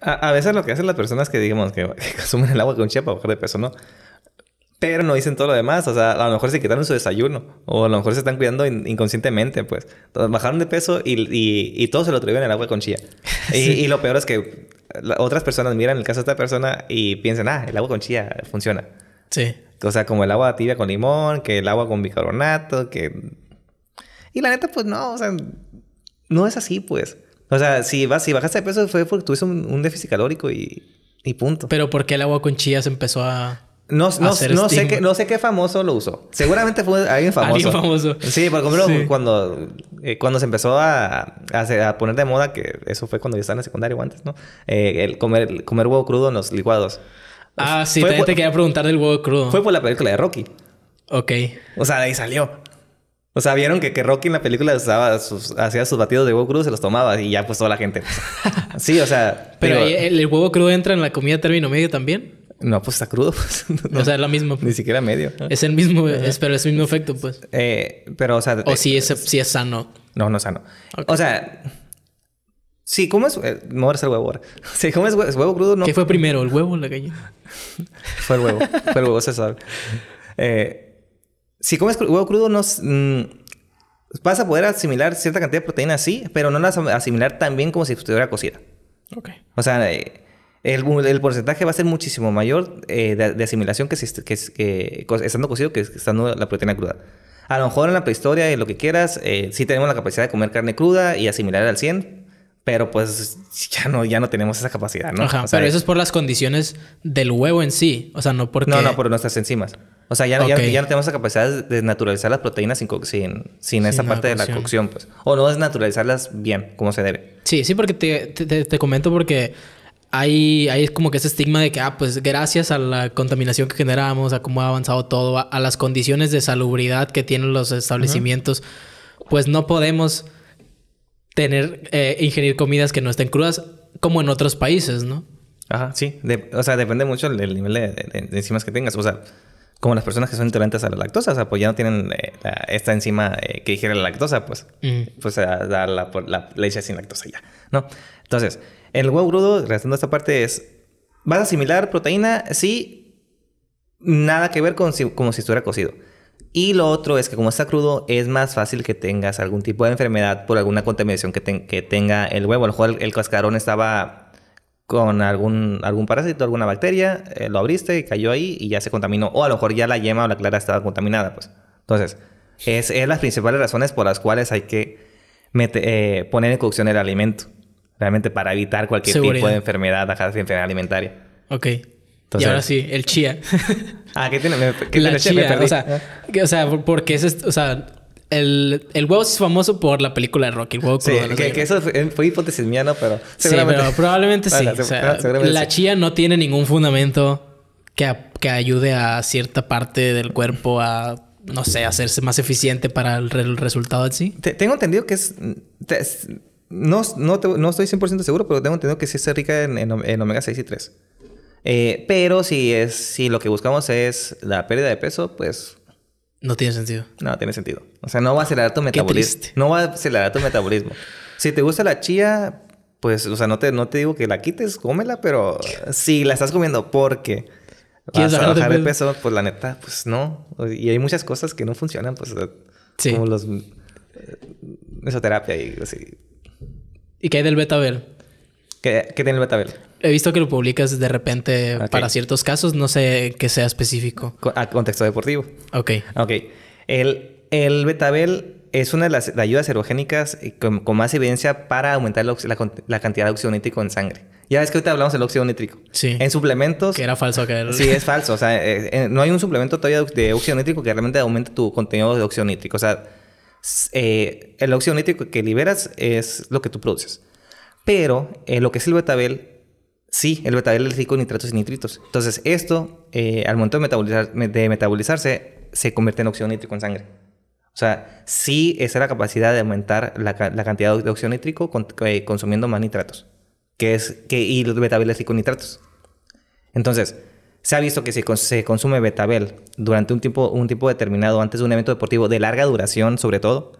a, veces lo que hacen las personas que, digamos, que, consumen el agua con chía para bajar de peso, ¿no? pero no dicen todo lo demás. O sea, a lo mejor se quitaron su desayuno o a lo mejor se están cuidando inconscientemente, pues. Entonces, bajaron de peso y, y, y todo se lo atribuyen al agua con chía. Y, y, lo peor es que otras personas miran el caso de esta persona y piensan, ah, el agua con chía funciona. Sí. O sea, como el agua tibia con limón, que el agua con bicarbonato, que... Y la neta, pues no, o sea, no es así, pues. O sea, si, vas, si bajaste de peso fue porque tuviste un, déficit calórico y, y punto. Pero ¿por qué el agua con chía se empezó a... No, no, sé qué, no sé qué famoso lo usó. Seguramente fue alguien famoso. alguien famoso. Sí, por ejemplo, cuando, eh, cuando se empezó a, poner de moda, que eso fue cuando yo estaba en la secundaria o antes, ¿no? Eh, el comer, comer huevo crudo en los licuados. Ah, sí, también te quería preguntar del huevo crudo. Fue por la película de Rocky. Ok. O sea, ahí salió. O sea, vieron que, que Rocky en la película hacía sus batidos de huevo crudo, se los tomaba y ya pues toda la gente. Pues. sí, o sea. Pero ¿el, huevo crudo entra en la comida término medio también. No, pues está crudo. Pues. o sea, es lo mismo. Ni siquiera medio. Es el mismo, es, pero es el mismo efecto, pues. Eh, pero, o sea. O eh, si es, si es sano. No, no es sano. O sea. sí ¿cómo es? no es el huevo ahora. ¿cómo es? huevo, huevo crudo, ¿Qué fue primero, el huevo o la gallina? fue el huevo. fue el huevo, se sabe. Eh si comes huevo crudo, no, mm, vas a poder asimilar cierta cantidad de proteína, sí, pero no las asimilar tan bien como si estuviera cocida. Ok. O sea, eh, el, porcentaje va a ser muchísimo mayor eh, de, asimilación que, que, estando cocido que estando la proteína cruda. A lo mejor en la prehistoria y lo que quieras, eh, sí tenemos la capacidad de comer carne cruda y asimilar al 100, pero pues ya no, ya no tenemos esa capacidad, ¿no? Ajá, o sea, pero eso es por las condiciones del huevo en sí, o sea, no porque... No, no, por nuestras enzimas. O sea, ya, no tenemos la capacidad de naturalizar las proteínas sin, sin, esa parte de la cocción, pues. O no desnaturalizarlas bien, como se debe. Sí, sí, porque te, comento porque hay, hay, como que ese estigma de que, ah, pues gracias a la contaminación que generamos, a cómo ha avanzado todo, a, las condiciones de salubridad que tienen los establecimientos, pues no podemos tener, eh, ingerir comidas que no estén crudas, como en otros países, ¿no? Ajá, sí. o sea, depende mucho del nivel de, de, enzimas que tengas. O sea, como las personas que son intolerantes a la lactosa, o sea, pues ya no tienen eh, esta enzima eh, que digiere la lactosa, pues, mm. pues la, leche sin lactosa ya, ¿no? Entonces, el huevo crudo, regresando esta parte, es, ¿vas a asimilar proteína? Sí, nada que ver con si, como si estuviera cocido. Y lo otro es que como está crudo, es más fácil que tengas algún tipo de enfermedad por alguna contaminación que, tenga el huevo. A lo el cascarón estaba con algún, algún parásito, alguna bacteria, eh, lo abriste, Y cayó ahí y ya se contaminó. O a lo mejor ya la yema o la clara estaba contaminada, pues. Entonces, es, es las principales razones por las cuales hay que eh, poner en cocción el alimento. Realmente para evitar cualquier tipo de enfermedad, de enfermedad alimentaria. Ok. y ahora sí, el chía. ah, ¿qué tiene? ¿Qué chía, o sea, o sea, porque es, o sea, el, el, huevo es famoso por la película de Rocky, el huevo Sí, que, eso fue, hipótesis mía, ¿no? Pero, seguramente... sí, pero probablemente sí. o sea, la chía no tiene ningún fundamento que, que, ayude a cierta parte del cuerpo a, no sé, hacerse más eficiente para el, resultado en sí. tengo entendido que es... no, no, estoy 100% seguro, pero tengo entendido que sí es rica en, omega 6 y 3. Eh, pero si, es, si lo que buscamos es la pérdida de peso, pues no tiene sentido. No tiene sentido. O sea, no va a acelerar tu metabolismo. No va a acelerar tu metabolismo. Si te gusta la chía, pues, o sea, no te, no te digo que la quites, cómela, pero si la estás comiendo porque vas a bajar de peso, pues la neta, pues no. Y hay muchas cosas que no funcionan, pues, como los eh, mesoterapia y así. ¿Y qué hay del betabel? ¿Qué, tiene el Betabel? He visto que lo publicas de repente para ciertos casos, no sé que sea específico. a contexto deportivo. Ok. Ok. El, el Betabel es una de las ayudas erogénicas con, más evidencia para aumentar la, cantidad de óxido nítrico en sangre. Ya ves que ahorita hablamos del óxido nítrico. Sí. En suplementos. Que era falso que Sí, es falso. O sea, eh, eh, no hay un suplemento todavía de óxido nítrico que realmente aumente tu contenido de óxido nítrico. O sea, eh, el óxido nítrico que liberas es lo que tú produces. Pero lo que es el betabel, sí, el betabel es rico en nitratos y nitritos. Entonces, esto, eh, al momento de, metabolizarse, se convierte en óxido nítrico en sangre. O sea, sí es la capacidad de aumentar la, cantidad de óxido nítrico eh, consumiendo más nitratos. Que es, que, y el betabel es rico en nitratos. Entonces, se ha visto que si se consume betabel durante un tiempo, un tiempo determinado, antes de un evento deportivo de larga duración, sobre todo,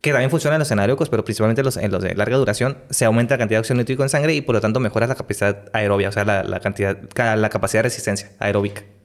que también funciona en los escenarios pero principalmente los, en los de larga duración, se aumenta la cantidad de oxígeno nítrico en sangre y por lo tanto mejora la capacidad aeróbica, o sea, la, la cantidad, la capacidad de resistencia aeróbica.